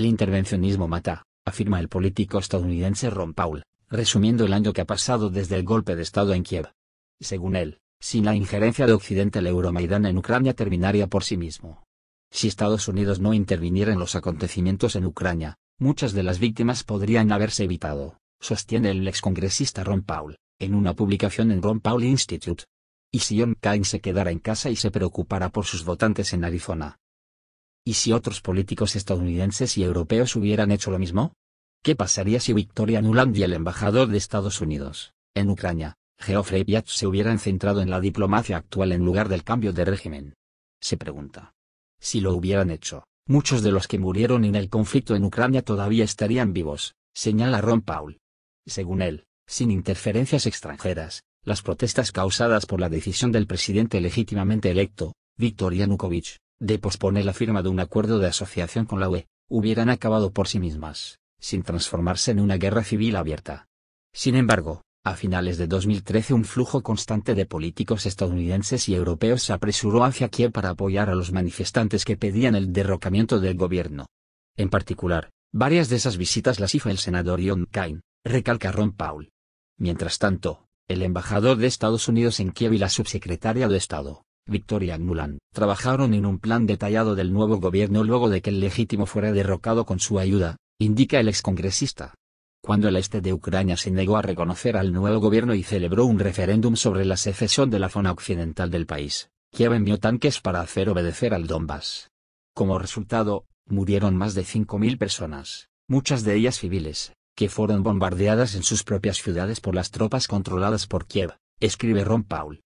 El intervencionismo mata, afirma el político estadounidense Ron Paul, resumiendo el año que ha pasado desde el golpe de Estado en Kiev. Según él, sin la injerencia de Occidente el Euromaidán en Ucrania terminaría por sí mismo. Si Estados Unidos no interviniera en los acontecimientos en Ucrania, muchas de las víctimas podrían haberse evitado, sostiene el excongresista Ron Paul, en una publicación en Ron Paul Institute. Y si John Kane se quedara en casa y se preocupara por sus votantes en Arizona, ¿Y si otros políticos estadounidenses y europeos hubieran hecho lo mismo? ¿Qué pasaría si Victoria Nuland y el embajador de Estados Unidos, en Ucrania, Geoffrey Piatt, se hubieran centrado en la diplomacia actual en lugar del cambio de régimen? Se pregunta. Si lo hubieran hecho, muchos de los que murieron en el conflicto en Ucrania todavía estarían vivos, señala Ron Paul. Según él, sin interferencias extranjeras, las protestas causadas por la decisión del presidente legítimamente electo, Viktor Yanukovych, de posponer la firma de un acuerdo de asociación con la UE, hubieran acabado por sí mismas, sin transformarse en una guerra civil abierta. Sin embargo, a finales de 2013 un flujo constante de políticos estadounidenses y europeos se apresuró hacia Kiev para apoyar a los manifestantes que pedían el derrocamiento del gobierno. En particular, varias de esas visitas las hizo el senador John Cain, recalca Ron Paul. Mientras tanto, el embajador de Estados Unidos en Kiev y la subsecretaria de Estado, Victoria Nuland, trabajaron en un plan detallado del nuevo gobierno luego de que el legítimo fuera derrocado con su ayuda, indica el excongresista. Cuando el este de Ucrania se negó a reconocer al nuevo gobierno y celebró un referéndum sobre la secesión de la zona occidental del país, Kiev envió tanques para hacer obedecer al Donbass. Como resultado, murieron más de 5.000 personas, muchas de ellas civiles, que fueron bombardeadas en sus propias ciudades por las tropas controladas por Kiev, escribe Ron Paul.